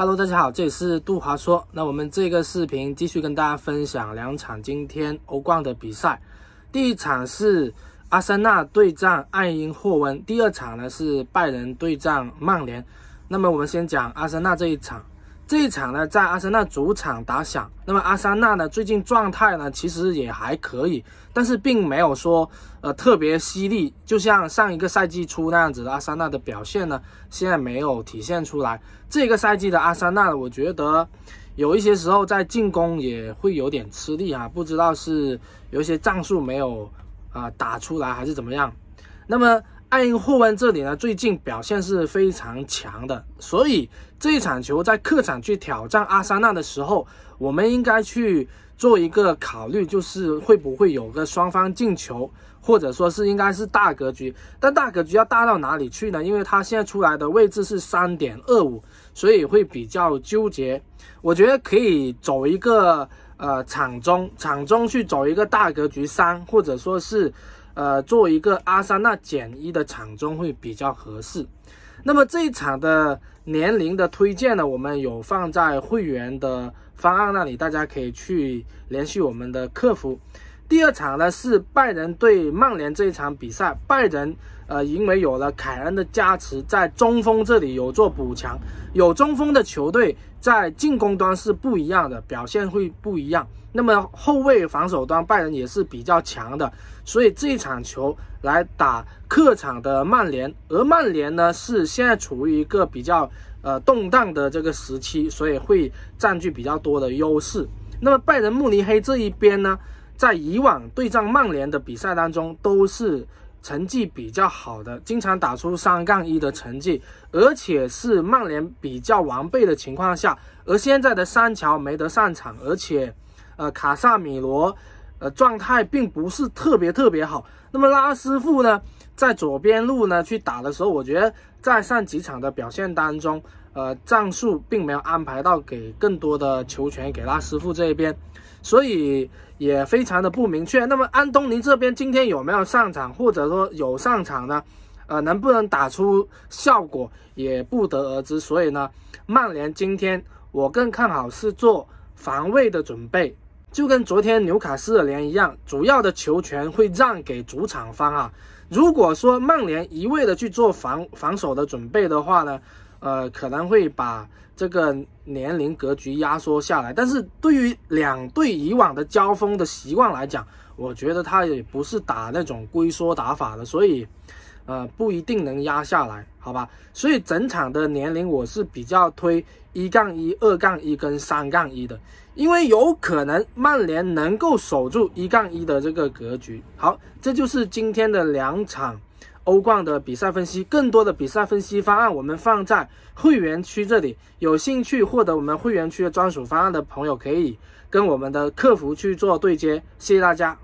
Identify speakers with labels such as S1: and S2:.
S1: Hello，大家好，这里是杜华说。那我们这个视频继续跟大家分享两场今天欧冠的比赛。第一场是阿森纳对战爱因霍温，第二场呢是拜仁对战曼联。那么我们先讲阿森纳这一场。这一场呢，在阿森纳主场打响。那么，阿森纳呢，最近状态呢，其实也还可以，但是并没有说呃特别犀利。就像上一个赛季初那样子，的阿森纳的表现呢，现在没有体现出来。这个赛季的阿森纳，我觉得有一些时候在进攻也会有点吃力啊，不知道是有一些战术没有啊打出来，还是怎么样。那么。爱因霍温这里呢，最近表现是非常强的，所以这一场球在客场去挑战阿森纳的时候，我们应该去做一个考虑，就是会不会有个双方进球，或者说是应该是大格局，但大格局要大到哪里去呢？因为它现在出来的位置是三点二五，所以会比较纠结。我觉得可以走一个呃场中场中去走一个大格局三，或者说是。呃，做一个阿斯纳减一的场中会比较合适。那么这一场的年龄的推荐呢，我们有放在会员的方案那里，大家可以去联系我们的客服。第二场呢是拜仁对曼联这一场比赛，拜仁呃因为有了凯恩的加持，在中锋这里有做补强，有中锋的球队在进攻端是不一样的表现会不一样。那么后卫防守端拜仁也是比较强的，所以这一场球来打客场的曼联，而曼联呢是现在处于一个比较呃动荡的这个时期，所以会占据比较多的优势。那么拜仁慕尼黑这一边呢？在以往对战曼联的比赛当中，都是成绩比较好的，经常打出三杠一的成绩，而且是曼联比较完备的情况下。而现在的三桥没得上场，而且，呃，卡萨米罗。呃，状态并不是特别特别好。那么拉师傅呢，在左边路呢去打的时候，我觉得在上几场的表现当中，呃，战术并没有安排到给更多的球权给拉师傅这一边，所以也非常的不明确。那么安东尼这边今天有没有上场，或者说有上场呢？呃，能不能打出效果也不得而知。所以呢，曼联今天我更看好是做防卫的准备。就跟昨天纽卡斯尔联一样，主要的球权会让给主场方啊。如果说曼联一味的去做防防守的准备的话呢，呃，可能会把这个年龄格局压缩下来。但是对于两队以往的交锋的习惯来讲，我觉得他也不是打那种龟缩打法的，所以。呃，不一定能压下来，好吧？所以整场的年龄我是比较推一杠一、二杠一跟三杠一的，因为有可能曼联能够守住一杠一的这个格局。好，这就是今天的两场欧冠的比赛分析。更多的比赛分析方案，我们放在会员区这里。有兴趣获得我们会员区的专属方案的朋友，可以跟我们的客服去做对接。谢谢大家。